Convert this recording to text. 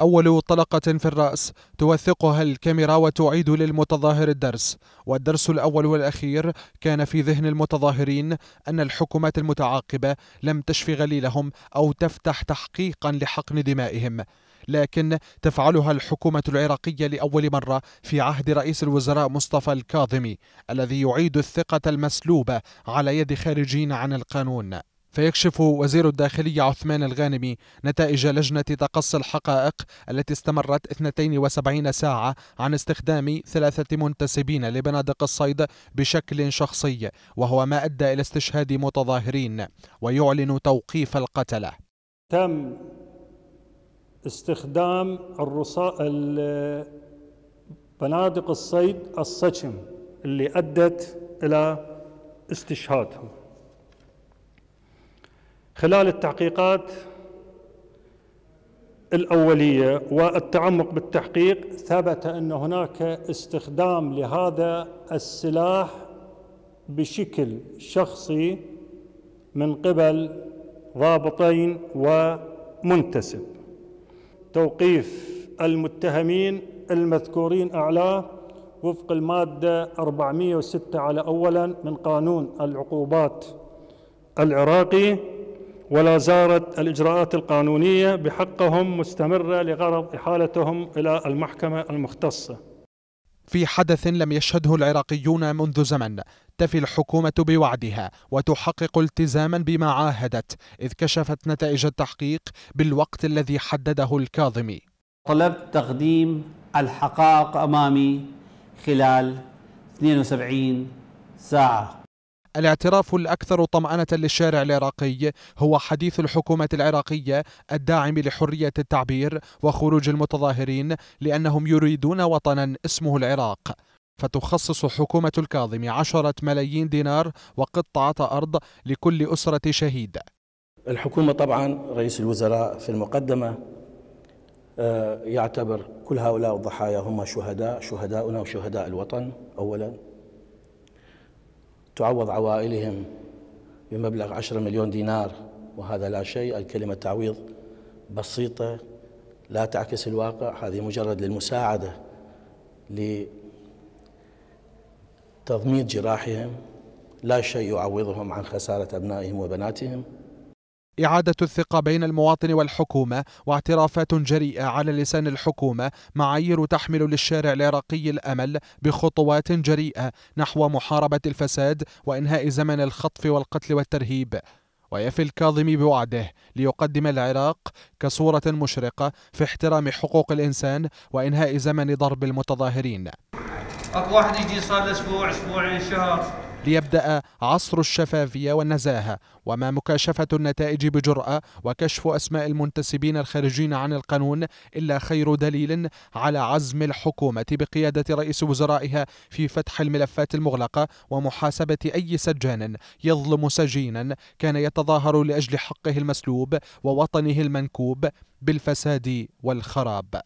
أول طلقة في الرأس توثقها الكاميرا وتعيد للمتظاهر الدرس والدرس الأول والأخير كان في ذهن المتظاهرين أن الحكومات المتعاقبة لم تشف غليلهم أو تفتح تحقيقا لحقن دمائهم لكن تفعلها الحكومة العراقية لأول مرة في عهد رئيس الوزراء مصطفى الكاظمي الذي يعيد الثقة المسلوبة على يد خارجين عن القانون فيكشف وزير الداخلية عثمان الغانمي نتائج لجنة تقصي الحقائق التي استمرت 72 ساعة عن استخدام ثلاثة منتسبين لبنادق الصيد بشكل شخصي وهو ما أدى إلى استشهاد متظاهرين ويعلن توقيف القتلة تم استخدام الرصا... بنادق الصيد الصجم اللي أدت إلى استشهادهم خلال التحقيقات الأولية والتعمق بالتحقيق ثبت أن هناك استخدام لهذا السلاح بشكل شخصي من قبل ضابطين ومنتسب توقيف المتهمين المذكورين أعلاه وفق المادة 406 على أولا من قانون العقوبات العراقي ولا زارت الإجراءات القانونية بحقهم مستمرة لغرض إحالتهم إلى المحكمة المختصة في حدث لم يشهده العراقيون منذ زمن تفي الحكومة بوعدها وتحقق التزاما بما عاهدت إذ كشفت نتائج التحقيق بالوقت الذي حدده الكاظمي طلبت تقديم الحقائق أمامي خلال 72 ساعة الاعتراف الأكثر طمأنة للشارع العراقي هو حديث الحكومة العراقية الداعم لحرية التعبير وخروج المتظاهرين لأنهم يريدون وطنا اسمه العراق فتخصص حكومة الكاظم عشرة ملايين دينار وقطعة أرض لكل أسرة شهيد الحكومة طبعا رئيس الوزراء في المقدمة آه، يعتبر كل هؤلاء الضحايا هم شهداء شهداؤنا وشهداء الوطن أولا تعوض عوائلهم بمبلغ 10 مليون دينار وهذا لا شيء الكلمة تعويض بسيطة لا تعكس الواقع هذه مجرد للمساعدة لتضميد جراحهم لا شيء يعوضهم عن خسارة أبنائهم وبناتهم إعادة الثقة بين المواطن والحكومة واعترافات جريئة على لسان الحكومة معايير تحمل للشارع العراقي الأمل بخطوات جريئة نحو محاربة الفساد وإنهاء زمن الخطف والقتل والترهيب ويفي الكاظمي بوعده ليقدم العراق كصورة مشرقة في احترام حقوق الإنسان وإنهاء زمن ضرب المتظاهرين أكو واحد يجي صار أسبوع أسبوعين شهر ليبدأ عصر الشفافية والنزاهة وما مكاشفة النتائج بجرأة وكشف أسماء المنتسبين الخارجين عن القانون إلا خير دليل على عزم الحكومة بقيادة رئيس وزرائها في فتح الملفات المغلقة ومحاسبة أي سجان يظلم سجينا كان يتظاهر لأجل حقه المسلوب ووطنه المنكوب بالفساد والخراب